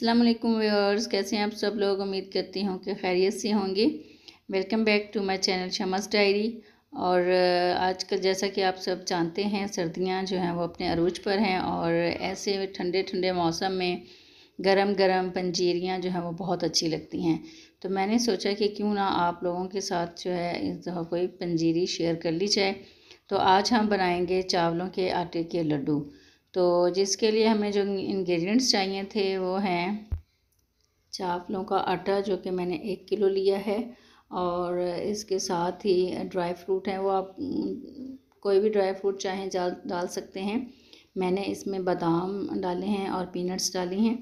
अस्सलाम वालेकुम व्यूअर्स कैसे हैं आप सब लोग उम्मीद करती हूँ कि खैरियत से होंगे welcome back to my channel Shamas diary और आजकल जैसा कि आप सब जानते हैं सर्दियाँ जो हैं वो अपने अरूज पर हैं और ऐसे ठंडे ठंडे मौसम में गरम गरम पंजीरियाँ जो हैं वो बहुत अच्छी लगती हैं तो मैंने सोचा कि क्यों ना आप लोगों के साथ जो है इस दफ़ा कोई पंजीरी शेयर कर ली जाए तो आज हम बनाएंगे चावलों के आटे के लड्डू तो जिसके लिए हमें जो इंग्रेडिएंट्स चाहिए थे वो हैं चावलों का आटा जो कि मैंने एक किलो लिया है और इसके साथ ही ड्राई फ्रूट हैं वो आप कोई भी ड्राई फ्रूट चाहें डाल डाल सकते हैं मैंने इसमें बादाम डाले हैं और पीनट्स डाली हैं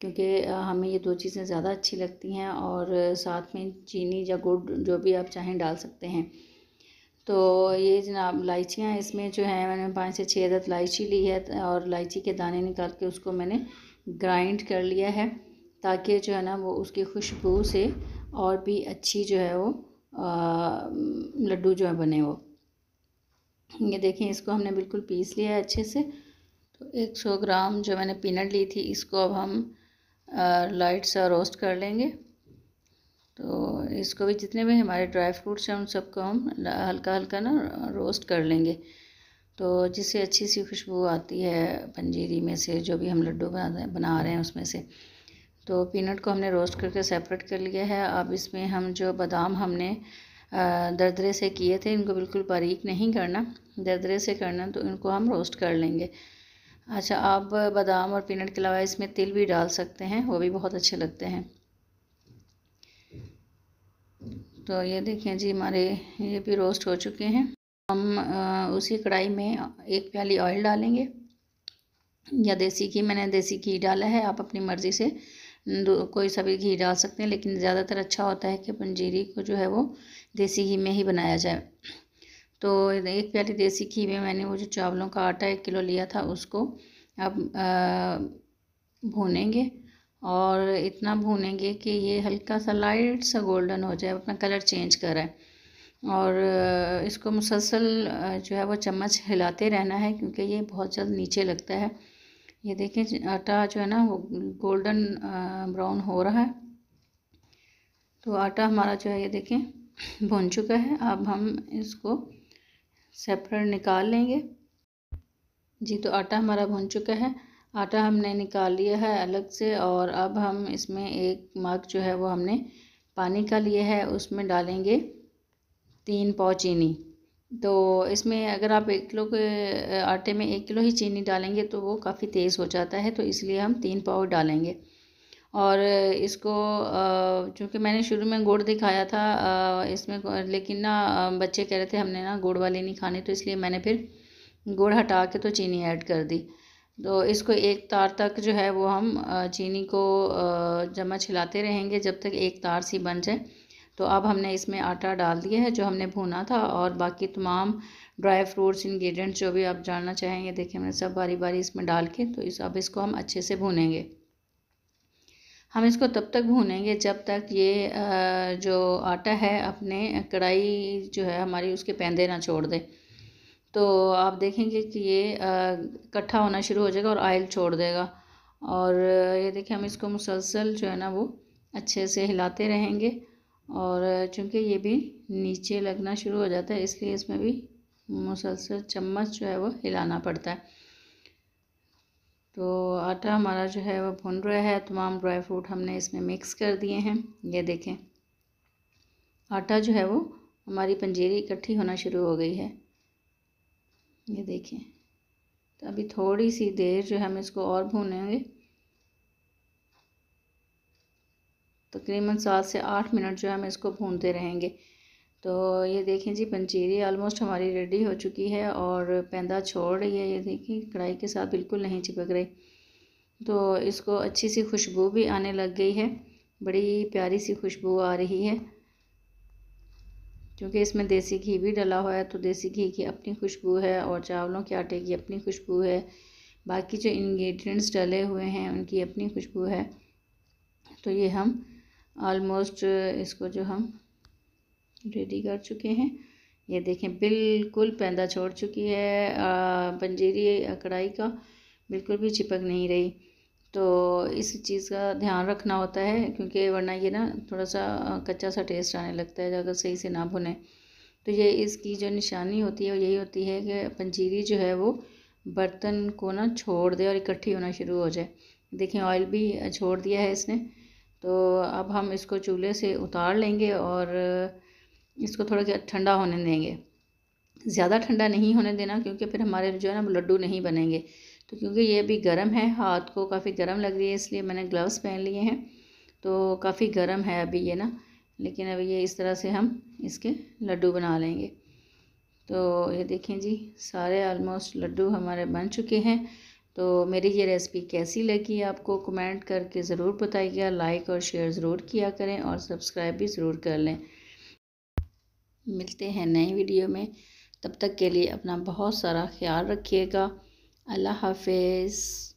क्योंकि हमें ये दो चीज़ें ज़्यादा अच्छी लगती हैं और साथ में चीनी या गुड़ जो भी आप चाहें डाल सकते हैं तो ये जनाब इलायचियाँ इसमें जो है मैंने पाँच से छः अदद इलायची ली है और इलायची के दाने निकाल के उसको मैंने ग्राइंड कर लिया है ताकि जो है ना वो उसकी खुशबू से और भी अच्छी जो है वो लड्डू जो है बने वो ये देखें इसको हमने बिल्कुल पीस लिया है अच्छे से तो 100 ग्राम जो मैंने पीनट ली थी इसको अब हम लाइट सा रोस्ट कर लेंगे तो इसको भी जितने भी हमारे ड्राई फ्रूट्स हैं उन सबको हम हल्का हल्का ना रोस्ट कर लेंगे तो जिससे अच्छी सी खुशबू आती है पंजीरी में से जो भी हम लड्डू बना बना रहे हैं उसमें से तो पीनट को हमने रोस्ट करके सेपरेट कर लिया है अब इसमें हम जो बादाम हमने दरदरे से किए थे इनको बिल्कुल बारीक नहीं करना दरदरे से करना तो इनको हम रोस्ट कर लेंगे अच्छा आप बादाम और पीनट के अलावा इसमें तिल भी डाल सकते हैं वो भी बहुत अच्छे लगते हैं तो ये देखें जी हमारे ये भी रोस्ट हो चुके हैं हम उसी कढ़ाई में एक प्याली ऑयल डालेंगे या देसी घी मैंने देसी घी डाला है आप अपनी मर्ज़ी से कोई सा भी घी डाल सकते हैं लेकिन ज़्यादातर अच्छा होता है कि पंजीरी को जो है वो देसी घी में ही बनाया जाए तो एक प्याली देसी घी में मैंने वो जो चावलों का आटा एक किलो लिया था उसको अब भूनेंगे और इतना भूनेंगे कि ये हल्का सा लाइट सा गोल्डन हो जाए अपना कलर चेंज करें और इसको मुसलसल जो है वो चम्मच हिलाते रहना है क्योंकि ये बहुत जल्द नीचे लगता है ये देखें आटा जो है ना वो गोल्डन ब्राउन हो रहा है तो आटा हमारा जो है ये देखें भुन चुका है अब हम इसको सेपरेट निकाल लेंगे जी तो आटा हमारा भुन चुका है आटा हमने निकाल लिया है अलग से और अब हम इसमें एक मग जो है वो हमने पानी का लिया है उसमें डालेंगे तीन पाव चीनी तो इसमें अगर आप एक किलो के आटे में एक किलो ही चीनी डालेंगे तो वो काफ़ी तेज़ हो जाता है तो इसलिए हम तीन पाव डालेंगे और इसको चूँकि मैंने शुरू में गुड़ दिखाया था इसमें लेकिन ना बच्चे कह रहे थे हमने ना गुड़ वाली नहीं खानी तो इसलिए मैंने फिर गुड़ हटा के तो चीनी ऐड कर दी तो इसको एक तार तक जो है वो हम चीनी को जमा छिलाते रहेंगे जब तक एक तार सी बन जाए तो अब हमने इसमें आटा डाल दिया है जो हमने भुना था और बाकी तमाम ड्राई फ्रूट्स इंग्रेडिएंट्स जो भी आप जानना चाहेंगे देखिए मैंने सब बारी बारी इसमें डाल के तो इस अब इसको हम अच्छे से भूनेंगे हम इसको तब तक भूनेंगे जब तक ये जो आटा है अपने कढ़ाई जो है हमारी उसके पैंदे ना छोड़ दे तो आप देखेंगे कि ये इकट्ठा होना शुरू हो जाएगा और आयल छोड़ देगा और ये देखिए हम इसको मुसलसल जो है ना वो अच्छे से हिलाते रहेंगे और चूँकि ये भी नीचे लगना शुरू हो जाता है इसलिए इसमें भी मुसलसल चम्मच जो है वो हिलाना पड़ता है तो आटा हमारा जो है वो भुन रहा है तमाम ड्राई फ्रूट हमने इसमें मिक्स कर दिए हैं ये देखें आटा जो है वो हमारी पंजीरी इकट्ठी होना शुरू हो गई है ये देखें तो अभी थोड़ी सी देर जो हम इसको और भूनेंगे तकरीबन तो सात से आठ मिनट जो हम इसको भूनते रहेंगे तो ये देखें जी पंचीरी ऑलमोस्ट हमारी रेडी हो चुकी है और पैंदा छोड़ रही है ये देखें कढ़ाई के साथ बिल्कुल नहीं चिपक रही तो इसको अच्छी सी खुशबू भी आने लग गई है बड़ी प्यारी सी खुशबू आ रही है क्योंकि इसमें देसी घी भी डला हुआ है तो देसी घी की अपनी खुशबू है और चावलों के आटे की अपनी खुशबू है बाकी जो इंग्रेडिएंट्स डले हुए हैं उनकी अपनी खुशबू है तो ये हम ऑलमोस्ट इसको जो हम रेडी कर चुके हैं ये देखें बिल्कुल पैदा छोड़ चुकी है पंजीरी कढ़ाई का बिल्कुल भी चिपक नहीं रही तो इस चीज़ का ध्यान रखना होता है क्योंकि वरना ये ना थोड़ा सा कच्चा सा टेस्ट आने लगता है अगर सही से ना भुने तो ये इसकी जो निशानी होती है वो यही होती है कि पंजीरी जो है वो बर्तन को ना छोड़ दे और इकट्ठी होना शुरू हो जाए देखें ऑयल भी छोड़ दिया है इसने तो अब हम इसको चूल्हे से उतार लेंगे और इसको थोड़ा ठंडा होने देंगे ज़्यादा ठंडा नहीं होने देना क्योंकि फिर हमारे जो है ना लड्डू नहीं बनेंगे तो क्योंकि ये अभी गर्म है हाथ को काफ़ी गर्म लग रही है इसलिए मैंने ग्लव्स पहन लिए हैं तो काफ़ी गर्म है अभी ये ना लेकिन अभी ये इस तरह से हम इसके लड्डू बना लेंगे तो ये देखें जी सारे आलमोस्ट लड्डू हमारे बन चुके हैं तो मेरी ये रेसिपी कैसी लगी आपको कमेंट करके ज़रूर बताइएगा लाइक और शेयर ज़रूर किया करें और सब्सक्राइब भी ज़रूर कर लें मिलते हैं नई वीडियो में तब तक के लिए अपना बहुत सारा ख्याल रखिएगा अल्लाह हाफिज़